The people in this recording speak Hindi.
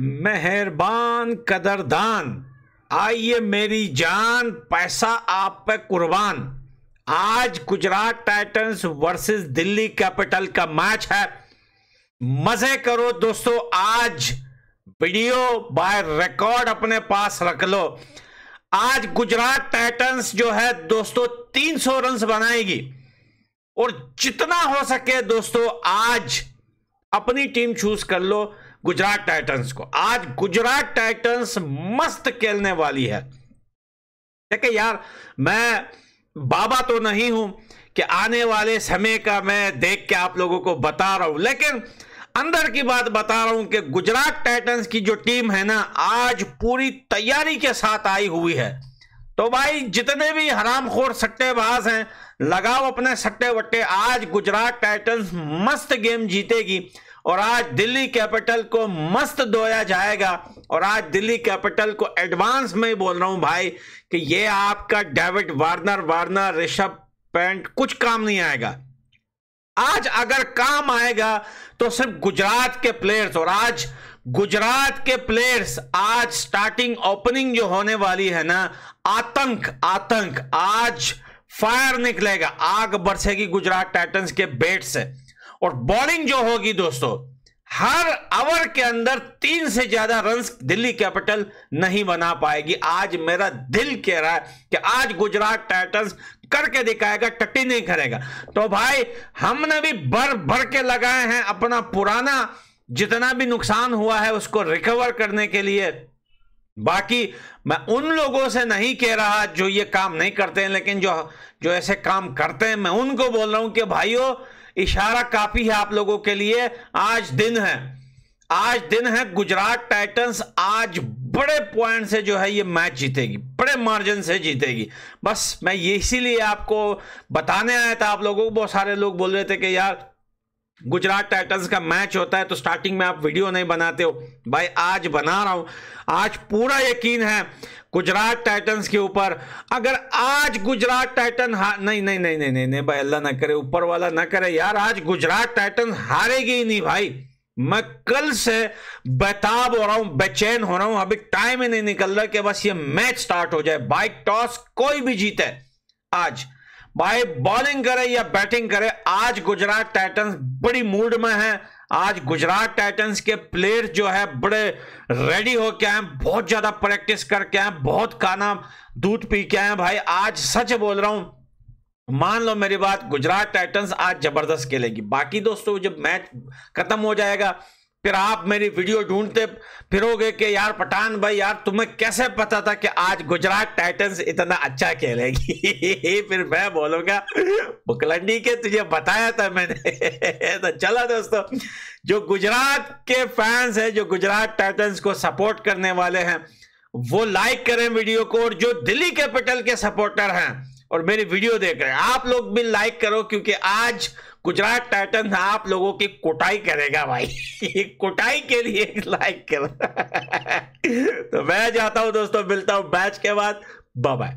मेहरबान कदरदान आइए मेरी जान पैसा आप पे कुर्बान आज Gujarat Titans versus Delhi Capital का मैच है मजे करो दोस्तों आज वीडियो बाय रिकॉर्ड अपने पास रख लो आज गुजरात टाइटंस जो है दोस्तों 300 रन बनाएगी और जितना हो सके दोस्तों आज अपनी टीम चूज कर लो गुजरात टाइटंस को आज गुजरात टाइटंस मस्त खेलने वाली है देखे यार मैं बाबा तो नहीं हूं कि आने वाले समय का मैं देख के आप लोगों को बता रहा हूं लेकिन अंदर की बात बता रहा हूं कि गुजरात टाइटंस की जो टीम है ना आज पूरी तैयारी के साथ आई हुई है तो भाई जितने भी हरामखोर सट्टेबाज हैं लगाओ अपने सट्टे वट्टे आज गुजरात टाइटंस मस्त गेम जीतेगी और आज दिल्ली कैपिटल को मस्त धोया जाएगा और आज दिल्ली कैपिटल को एडवांस में बोल रहा हूं भाई कि ये आपका David Warner Warner Rishabh Pant कुछ काम नहीं आएगा आज अगर काम आएगा तो सिर्फ गुजरात के प्लेयर्स और आज गुजरात के प्लेयर्स आज स्टार्टिंग ओपनिंग जो होने वाली है ना आतंक आतंक आज फायर निकलेगा आग बरसेगी गुजरात टाइटंस के बेट से और बॉलिंग जो होगी दोस्तों हर ओवर के अंदर तीन से ज्यादा रन दिल्ली कैपिटल नहीं बना पाएगी आज मेरा दिल कह रहा है कि आज गुजरात टाइटन्स करके दिखाएगा टट्टी नहीं करेगा तो भाई हमने भी भर भर के लगाए हैं अपना पुराना जितना भी नुकसान हुआ है उसको रिकवर करने के लिए बाकी मैं उन लोगों से नहीं कह रहा जो ये काम नहीं करते हैं लेकिन जो जो ऐसे काम करते हैं मैं उनको बोल रहा हूं कि भाइयों इशारा काफी है आप लोगों के लिए आज दिन है आज दिन है गुजरात टाइटंस आज बड़े पॉइंट से जो है ये मैच जीतेगी बड़े मार्जिन से जीतेगी बस मैं ये इसीलिए आपको बताने आया था आप लोगों को बहुत सारे लोग बोल रहे थे कि यार गुजरात टाइटन्स का मैच होता है तो स्टार्टिंग में आप वीडियो नहीं बनाते हो भाई आज बना रहा हूं आज पूरा यकीन है गुजरात टाइटन्स के ऊपर अगर आज गुजरात टाइटन नहीं नहीं नहीं नहीं नहीं नहीं नहीं भाई अल्लाह ना करे ऊपर वाला ना करे यार आज गुजरात टाइटन हारेगी ही नहीं भाई मैं कल से बेताब हो रहा हूं बेचैन हो रहा हूं अभी टाइम ही नहीं निकल रहा कि बस ये मैच स्टार्ट हो जाए बाइक टॉस कोई भी जीते आज भाई बॉलिंग करे या बैटिंग करे आज गुजरात टाइटंस बड़ी मूड में है आज गुजरात टाइटंस के प्लेयर जो है बड़े रेडी होके आए बहुत ज्यादा प्रैक्टिस करके आए बहुत खाना दूध पी के आए भाई आज सच बोल रहा हूं मान लो मेरी बात गुजरात टाइटंस आज जबरदस्त खेलेगी बाकी दोस्तों जब मैच खत्म हो जाएगा फिर आप मेरी वीडियो ढूंढते फिरोगे कि यार पठान भाई यार तुम्हें कैसे पता था कि आज गुजरात टाइटंस इतना अच्छा खेलेगी फिर मैं बोलूंगा बुकलंडी के तुझे बताया था मैंने तो चला दोस्तों जो गुजरात के फैंस हैं जो गुजरात टाइटंस को सपोर्ट करने वाले हैं वो लाइक करें वीडियो को और जो दिल्ली कैपिटल के सपोर्टर हैं और मेरी वीडियो देख रहे हैं आप लोग भी लाइक करो क्योंकि आज गुजरात टाइटन आप लोगों की कुटाई करेगा भाई कुटाई के लिए लाइक कर तो मैं जाता हूं दोस्तों मिलता हूं मैच के बाद बाय